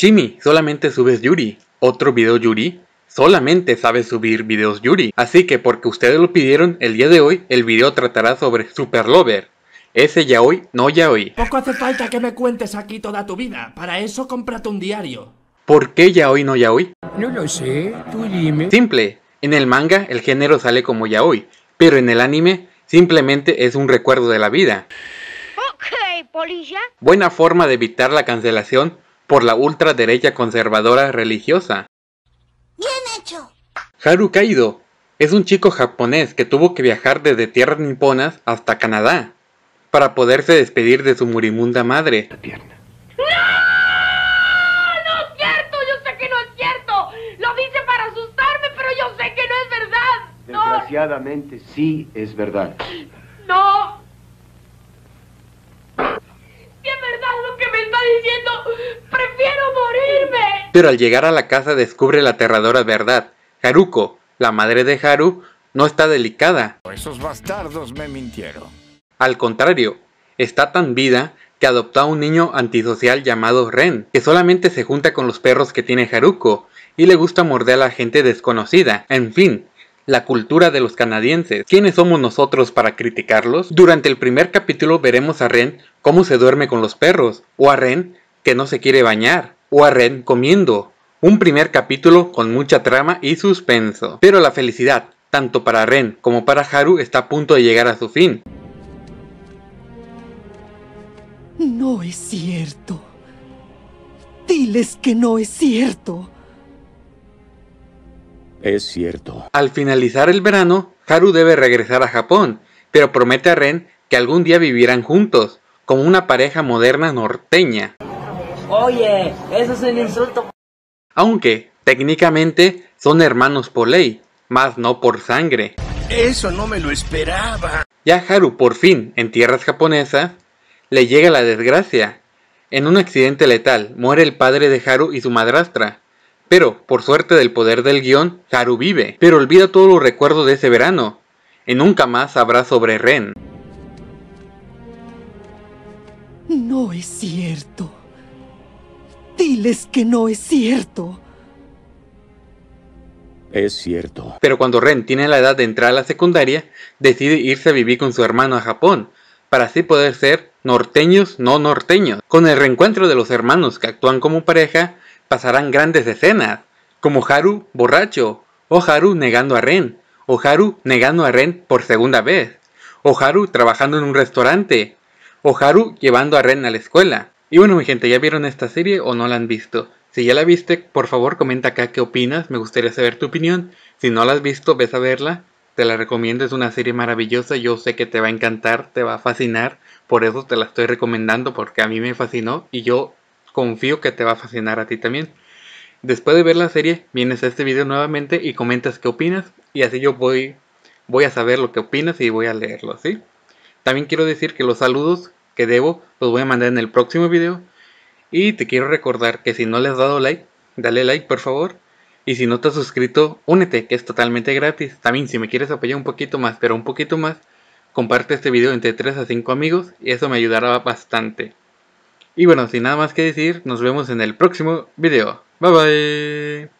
Chimi, solamente subes Yuri. Otro video Yuri. Solamente sabes subir videos Yuri. Así que porque ustedes lo pidieron, el día de hoy el video tratará sobre Super Lover. Ese ya hoy, no ya hoy. Poco hace falta que me cuentes aquí toda tu vida. Para eso cómprate un diario. ¿Por qué ya hoy no ya hoy? No lo sé, tú dime. Simple. En el manga el género sale como ya pero en el anime simplemente es un recuerdo de la vida. Ok, polilla. Buena forma de evitar la cancelación por la ultraderecha conservadora religiosa. Bien hecho. Haru Kaido es un chico japonés que tuvo que viajar desde tierras niponas hasta Canadá para poderse despedir de su murimunda madre. ¡No! es cierto! Yo sé que no es cierto. Lo dice para asustarme, pero yo sé que no es verdad. Desgraciadamente sí es verdad. Pero al llegar a la casa descubre la aterradora verdad. Haruko, la madre de Haru, no está delicada. Esos bastardos me mintieron. Al contrario, está tan vida que adoptó a un niño antisocial llamado Ren, que solamente se junta con los perros que tiene Haruko y le gusta morder a la gente desconocida. En fin, la cultura de los canadienses. ¿Quiénes somos nosotros para criticarlos? Durante el primer capítulo veremos a Ren cómo se duerme con los perros, o a Ren que no se quiere bañar, Ren comiendo un primer capítulo con mucha trama y suspenso. Pero la felicidad, tanto para Ren como para Haru, está a punto de llegar a su fin. No es cierto. Diles que no es cierto. Es cierto. Al finalizar el verano, Haru debe regresar a Japón, pero promete a Ren que algún día vivirán juntos, como una pareja moderna norteña. Oye, eso es un insulto. Aunque, técnicamente, son hermanos por ley, más no por sangre. Eso no me lo esperaba. Ya Haru por fin, en tierras japonesas, le llega la desgracia. En un accidente letal, muere el padre de Haru y su madrastra. Pero, por suerte del poder del guión, Haru vive, pero olvida todos los recuerdos de ese verano, y nunca más sabrá sobre Ren. No es cierto. Diles que no es cierto. Es cierto. Pero cuando Ren tiene la edad de entrar a la secundaria, decide irse a vivir con su hermano a Japón, para así poder ser norteños no norteños. Con el reencuentro de los hermanos que actúan como pareja, pasarán grandes escenas, como Haru borracho, o Haru negando a Ren, o Haru negando a Ren por segunda vez, o Haru trabajando en un restaurante, o Haru llevando a Ren a la escuela, y bueno, mi gente, ¿ya vieron esta serie o no la han visto? Si ya la viste, por favor comenta acá qué opinas, me gustaría saber tu opinión. Si no la has visto, ves a verla, te la recomiendo, es una serie maravillosa, yo sé que te va a encantar, te va a fascinar, por eso te la estoy recomendando porque a mí me fascinó y yo confío que te va a fascinar a ti también. Después de ver la serie, vienes a este video nuevamente y comentas qué opinas y así yo voy, voy a saber lo que opinas y voy a leerlo, ¿sí? También quiero decir que los saludos debo, los voy a mandar en el próximo video. Y te quiero recordar que si no le has dado like, dale like por favor. Y si no te has suscrito, únete, que es totalmente gratis. También si me quieres apoyar un poquito más, pero un poquito más, comparte este video entre 3 a 5 amigos y eso me ayudará bastante. Y bueno, sin nada más que decir, nos vemos en el próximo video. Bye bye.